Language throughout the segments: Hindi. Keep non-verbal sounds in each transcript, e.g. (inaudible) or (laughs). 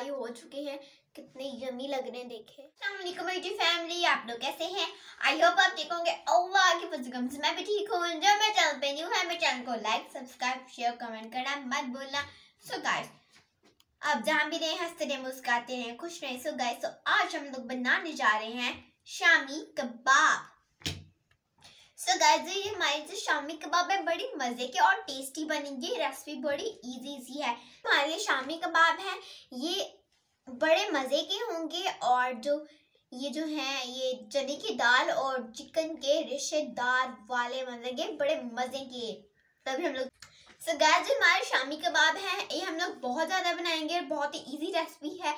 फ्राई हो चुके हैं कितने यमी लग रहे हैं देखे कम्युनिटी फैमिली आप लोग कैसे हैं आई होप आप ठीक होंगे मैं भी ठीक हूँ जो मैं चैनल पे न्यू है मेरे चैनल को लाइक सब्सक्राइब शेयर कमेंट करना मत बोलना सो so गाइस अब जहाँ भी रहे हंसते रहे मुस्कुराते रहे खुश रहे सो गाइस तो आज हम लोग बनाने जा रहे हैं शामी कबाब सो गाइस ये हमारी जो शामी कबाब है बड़ी मज़े के और टेस्टी बनेंगे रेसिपी बड़ी इजी सी है हमारे शामी कबाब है ये बड़े मज़े के होंगे और जो ये जो हैं ये चने की दाल और चिकन के रिश्तेदार वाले मतलब के बड़े मज़े के तभी हम लोग सो गाय जो हमारे शामी कबाब हैं ये हम लोग बहुत ज़्यादा बनाएंगे और बहुत ही ईजी रेसिपी है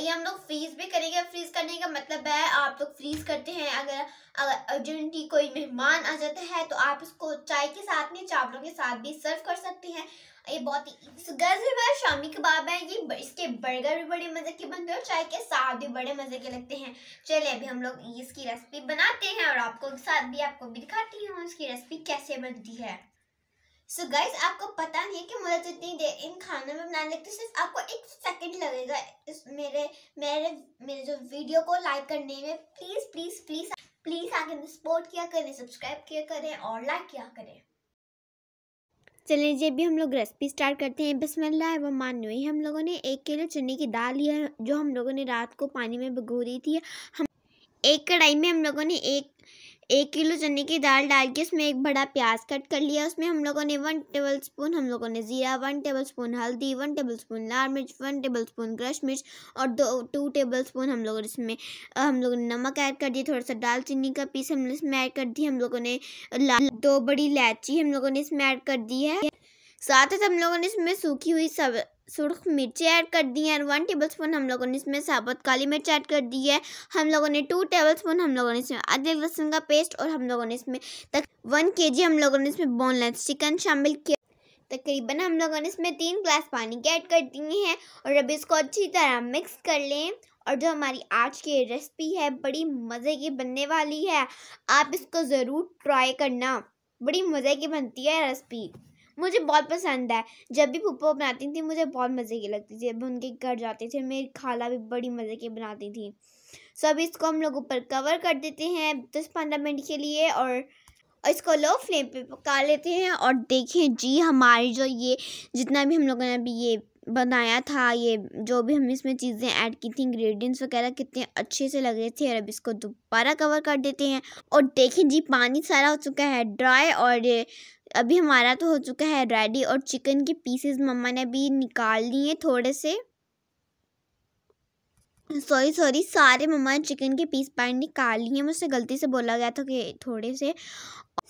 ये हम लोग फ्रीज भी करेंगे फ्रीज करने का मतलब है आप लोग फ्रीज करते हैं अगर अगर अर्जेंटली कोई मेहमान आ जाता है तो आप इसको चाय के साथ नहीं चावलों के साथ भी सर्व कर सकते हैं ये बहुत ही गर्ल्स के बाद शामी कबाब है ये इसके बर्गर भी बड़े मज़े के बनते हैं और चाय के साथ भी बड़े मज़े के लगते हैं चलिए अभी हम लोग इसकी रेसिपी बनाते हैं और आपको साथ भी आपको भी दिखाती हूँ इसकी रेसिपी कैसे बनती है सो so गाइज आपको पता नहीं है कि मुझे तो इतनी देर इन खानों में बनाने लगती सिर्फ आपको एक सेकंड लगेगा इस मेरे मेरे मेरे जो वीडियो को लाइक करने में प्लीज़ प्लीज़ प्लीज़ प्लीज़ आगे सपोर्ट किया करें सब्सक्राइब किया करें और लाइक किया करें चलें जी भी हम लोग रेसिपी स्टार्ट करते हैं बसमल्ला है व ही हम लोगों ने एक किलो चने की दाल लिया जो हम लोगों ने रात को पानी में भिगो दी थी हम एक कढ़ाई में हम लोगों ने एक एक किलो चने की दाल डाल के उसमें एक बड़ा प्याज कट कर लिया उसमें हम लोगों ने वन टेबल स्पून हम लोगों ने ज़ीरा वन टेबल स्पून हल्दी वन टेबल स्पून लाल मिर्च वन टेबल स्पून क्रश मिर्च और दो टू टेबल स्पून हम लोगों ने इसमें हम लोगों ने नमक ऐड कर दिया थोड़ा सा दालचीनी का पीस हम इसमें ऐड कर दिया हम लोगों ने दो बड़ी इलायची हम लोगों ने इसमें ऐड कर दी है साथ ही हम लोगों ने इसमें सूखी हुई सब सुरख मिर्ची ऐड कर दी है और वन टेबल स्पून हम लोगों ने इसमें साबुत काली मिर्च ऐड कर दी है हम लोगों ने टू टेबल स्पून हम लोगों ने इसमें अदरक लहसुन का पेस्ट और हम लोगों ने इसमें तक वन के जी हम लोगों ने इसमें बोनलेस चिकन शामिल किया तकरीबन हम लोगों ने इसमें तीन ग्लास पानी की ऐड कर दिए हैं और अब इसको अच्छी तरह मिक्स कर लें और जो हमारी आज की रेसिपी है बड़ी मज़े की बनने वाली है आप इसको ज़रूर ट्राई करना बड़ी मज़े की बनती है रेसिपी मुझे बहुत पसंद है जब भी पुप्पो बनाती थी मुझे बहुत मज़े की लगती थी जब उनके घर जाते थे मेरी खाला भी बड़ी मज़े की बनाती थी सो अभी इसको हम लोग ऊपर कवर कर देते हैं दस पंद्रह मिनट के लिए और और इसको लो फ्लेम पे पका लेते हैं और देखें जी हमारी जो ये जितना भी हम लोगों ने अभी ये बनाया था ये जो भी हम इसमें चीज़ें ऐड की थी इंग्रेडिएंट्स वगैरह कितने अच्छे से लग रहे थे और अब इसको दोबारा कवर कर देते हैं और देखें जी पानी सारा हो चुका है ड्राई और ये अभी हमारा तो हो चुका है रेडी और चिकन के पीसेस मम्मा ने अभी निकाल लिए थोड़े से सॉरी सॉरी सारे मम्मा ने चिकन के पीस पैंट निकाल लिए मुझसे गलती से बोला गया था कि थोड़े से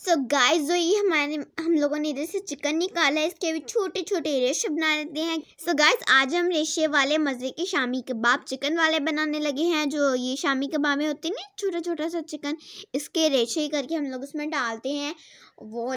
सो गाइस जो ये हमारे हम लोगों ने इधर से चिकन निकाला है इसके भी छोटे छोटे रेशे बना लेते हैं सो so गाइस आज हम रेशे वाले मज़े के शामी कबाब चिकन वाले बनाने लगे हैं जो ये शामी कबाब में होते हैं छोटा छोटा सा चिकन इसके रेशे करके हम लोग उसमें डालते हैं वो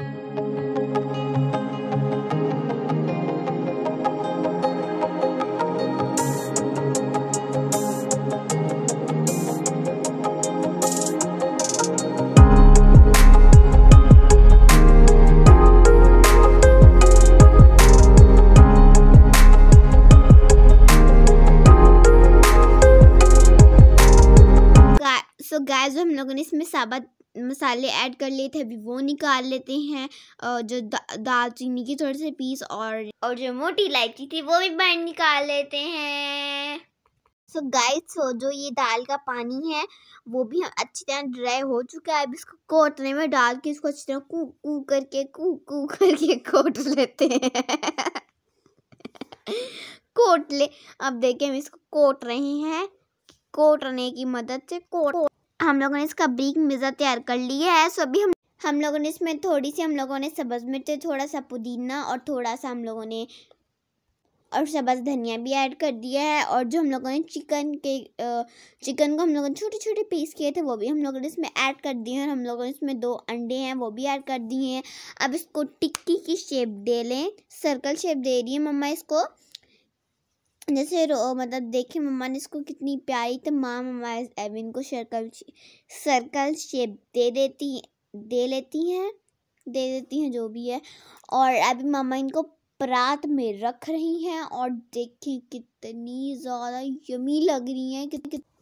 साबत मसाले ऐड कर लेते थे अभी वो निकाल लेते हैं और जो दा, दालचीनी के थोड़े से पीस और और जो मोटी इलायची थी वो भी बाहर निकाल लेते हैं सो so गाइस सो जो ये दाल का पानी है वो भी अच्छी तरह ड्राई हो चुका है अब इसको कोटने में डाल के इसको अच्छी तरह कू कू करके कू कू करके (laughs) कोट लेते हैं कोट ले अब देखिए हम इसको कोट रहे हैं कोटने की मदद से कोट हम लोगों ने इसका ब्रीक मिज़ा तैयार कर लिया है सो अभी हम हम लोगों ने इसमें थोड़ी सी हम लोगों ने सब्ज़ मिर्च थोड़ा सा पुदीना और थोड़ा सा हम लोगों ने और सब्ज़ धनिया भी ऐड कर दिया है और जो हम लोगों ने चिकन के चिकन को हम लोगों ने छोटे छोटे पीस किए थे वो भी हम लोगों ने इसमें ऐड कर दिए हैं और हम लोगों ने इसमें दो अंडे हैं वो भी ऐड कर दिए हैं अब इसको टिक्की की शेप दे लें सर्कल शेप दे रही है मम्मा इसको जैसे रो मतलब देखे मम्मा ने इसको कितनी प्यारी तो माँ मम्मा एविन को सर्कल सर्कल शेप दे देती दे लेती हैं दे देती हैं जो भी है और अभी मम्मा इनको परात में रख रही हैं और देखें कितनी ज़्यादा यमी लग रही हैं कि,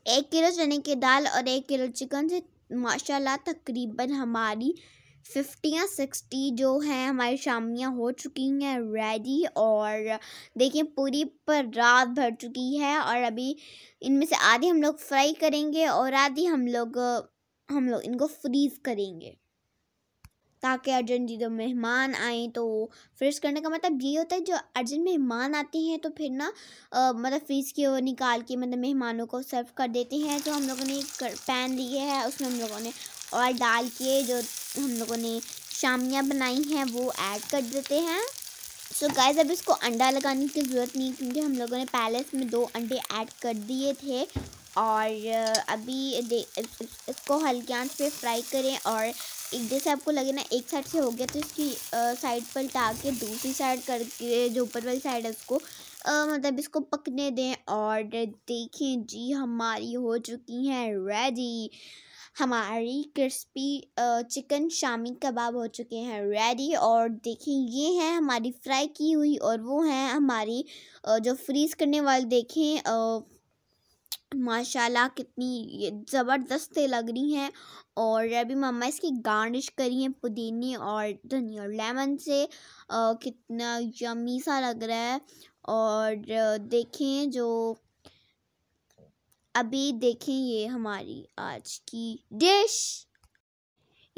एक किलो चने की दाल और एक किलो चिकन से माशाल्लाह तकरीबन हमारी फिफ्टी या सिक्सटी जो हैं हमारी शामियाँ हो चुकी हैं रेडी और देखिए पूरी पर रात भर चुकी है और अभी इनमें से आधी हम लोग फ्राई करेंगे और आधी हम लोग हम लोग इनको फ्रीज़ करेंगे ताकि अर्जेंट जो मेहमान आए तो फ्रिश करने का मतलब ये होता है जो अर्जेंट मेहमान आते हैं तो फिर ना आ, मतलब फ्रीज के वो निकाल के मतलब मेहमानों को सर्व कर देते हैं तो हम लोगों ने पैन लिए है उसमें हम लोगों ने ऑयल डाल के जो हम लोगों ने शामियाँ बनाई हैं वो ऐड कर देते हैं सो so गाइज अब इसको अंडा लगाने की ज़रूरत नहीं क्योंकि हम लोगों ने पहले इसमें दो अंडे ऐड कर दिए थे और अभी दे इसको हल्के आंच पे फ्राई करें और एक जैसे आपको लगे ना एक साइड से हो गया तो इसकी साइड पलटा के दूसरी साइड करके जो ऊपर वाली साइड है उसको मतलब इसको पकने दें और देखें जी हमारी हो चुकी हैं रेडी हमारी क्रिस्पी चिकन शामी कबाब हो चुके हैं रेडी और देखिए ये हैं हमारी फ्राई की हुई और वो हैं हमारी जो फ्रीज़ करने वाले देखें माशाल्लाह कितनी ज़बरदस्त लग रही हैं और रबी मम्मा इसकी गार्निश करी है पुदीने और धनिया और लेमन से आ, कितना यमी सा लग रहा है और देखें जो अभी देखें ये हमारी आज की डिश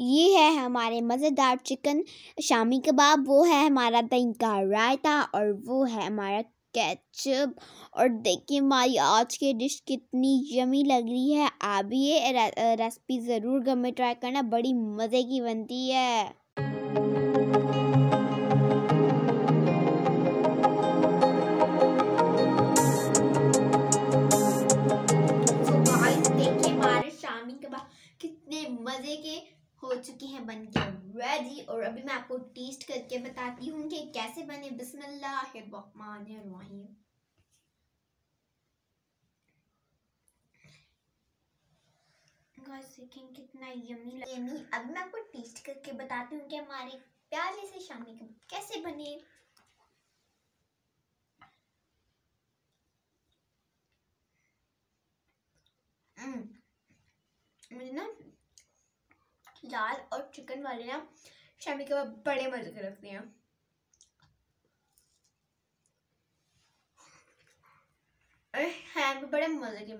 ये है हमारे मज़ेदार चिकन शामी कबाब वो है हमारा दही का रायता और वो है हमारा कैचअप और देखिए हमारी आज की डिश कितनी यमी लग रही है आप ये रेसिपी ज़रूर घर में ट्राई करना बड़ी मज़े की बनती है और अभी मैं आपको टेस्ट करके बताती हूँ कि कैसे बने बिसमीम देखें कितना यमी लग यमी अब मैं आपको टेस्ट करके बताती हूँ कि हमारे प्याले से शामी कबाब कैसे बने हम्म। मुझे ना दाल और चिकन वाले ना शामी कबाब बड़े मजे के लगते हैं हैं भी बड़े मजे के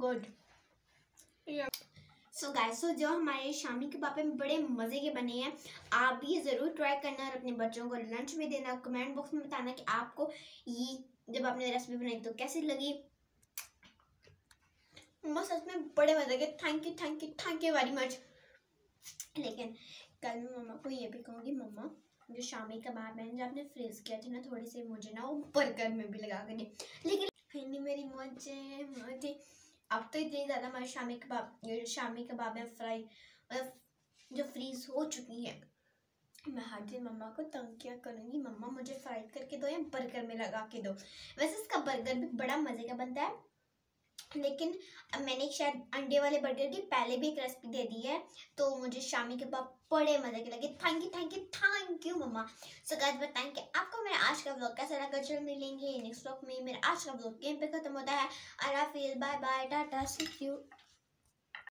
गुड yeah सो गाय सो जो हमारे शामी के पापे बड़े मज़े के बने हैं आप भी ये ज़रूर ट्राई करना और अपने बच्चों को लंच में देना कमेंट बॉक्स में बताना कि आपको ये जब आपने रेसिपी बनाई तो कैसी लगी मम्मा सच में बड़े मज़े के thank you thank you thank you very much लेकिन कल मैं मम्मा को ये भी कहूँगी मम्मा जो शामी कबाब है जो आपने फ्रीज किया था ना थोड़े से मुझे ना वो बर्गर में भी लगा देने लेकिन फिर मेरी मोजे मोजे अब तो इतनी ज़्यादा हमारे शामी कबाब शामी कबाब है फ्राई मतलब जो फ्रीज हो चुकी है मैं हर दिन मम्मा को तंग किया करूँगी मम्मा मुझे फ्राई करके दो या बर्गर में लगा के दो वैसे इसका बर्गर भी बड़ा मज़े का बनता है लेकिन मैंने शायद अंडे वाले बर्गर की पहले भी एक रेसिपी दे दी है तो मुझे शामी के बाद बड़े मज़े के लगे thank you thank you thank you mamma so guys बताएं कि आपको मेरा आज का ब्लॉग कैसा लगा जल्द मिलेंगे नेक्स्ट ब्लॉग में मेरा आज का ब्लॉग गेम पे खत्म होता है अरा bye bye tata see you